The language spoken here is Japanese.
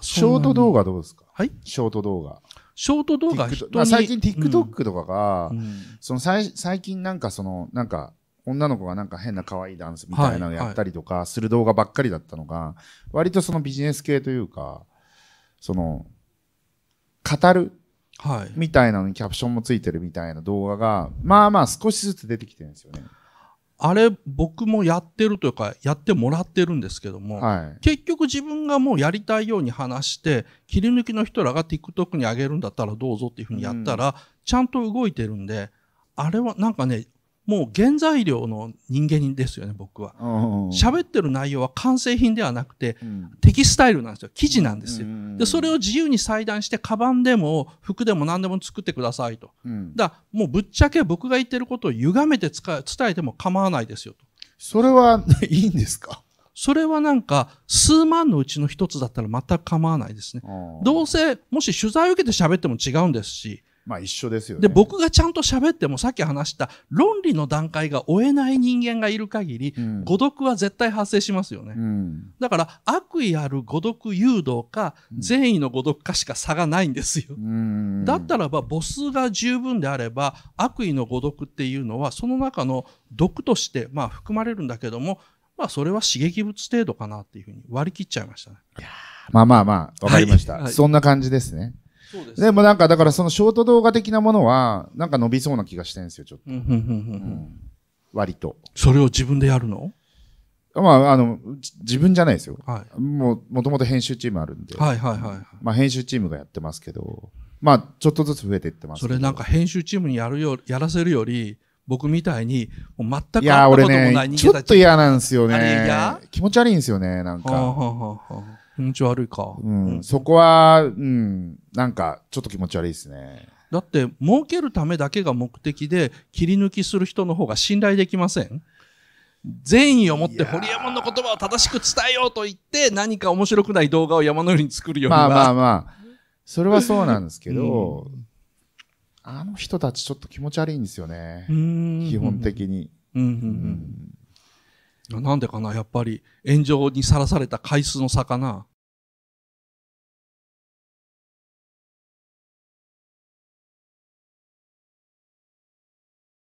ショート動画どうですかはいショート動画。ショート動画人に最近 TikTok とかが、うんその最最近なんかその、なんか、女の子がなんか変な可愛いダンスみたいなのやったりとかする動画ばっかりだったのが、はいはい、割とそのビジネス系というか、その、語るみたいなのにキャプションもついてるみたいな動画が、まあまあ少しずつ出てきてるんですよね。あれ僕もやってるというかやってもらってるんですけども、はい、結局自分がもうやりたいように話して切り抜きの人らが TikTok に上げるんだったらどうぞっていうふうにやったら、ちゃんと動いてるんであれはなんかねもう原材料の人間ですよね、僕は。喋ってる内容は完成品ではなくて、うん、テキスタイルなんですよ。生地なんですよ。で、それを自由に裁断して、カバンでも服でも何でも作ってくださいと。うん、だもうぶっちゃけ僕が言ってることを歪めて伝えても構わないですよと。それは いいんですかそれはなんか、数万のうちの一つだったら全く構わないですね。どうせ、もし取材を受けて喋っても違うんですし、まあ一緒ですよね。で、僕がちゃんと喋ってもさっき話した論理の段階が追えない人間がいる限り、うん、誤読は絶対発生しますよね。うん、だから悪意ある誤読誘導か、善意の誤読かしか差がないんですよ。うん、だったらば母数が十分であれば悪意の誤読っていうのはその中の毒としてまあ含まれるんだけども、まあそれは刺激物程度かなっていうふうに割り切っちゃいましたね。まあまあまあ、わかりました、はいはい、そんな感じですね。そうです、ね、でもなんかだからそのショート動画的なものはなんか伸びそうな気がしてるんですよちょっと、割とそれを自分でやるのまあ、あの、自分じゃないですよ。はい、もう、もともと編集チームあるんで。はいはいはい。まあ、編集チームがやってますけど、まあ、ちょっとずつ増えていってます。それなんか編集チームにやるよ、やらせるより、僕みたいに、もう全く会ったこともない人たち。や、俺ちょっと嫌なんですよね。気持ち悪いんですよね、なんか。気持ち悪いか、うん。そこは、うん、なんか、ちょっと気持ち悪いですね。だって、儲けるためだけが目的で、切り抜きする人の方が信頼できません善意を持ってホリエモンの言葉を正しく伝えようと言って、何か面白くない動画を山のように作るようは。まあまあまあ。それはそうなんですけど、うんあの人たちちょっと気持ち悪いんですよね。基本的に。なんでかなやっぱり炎上にさらされた回数の差かな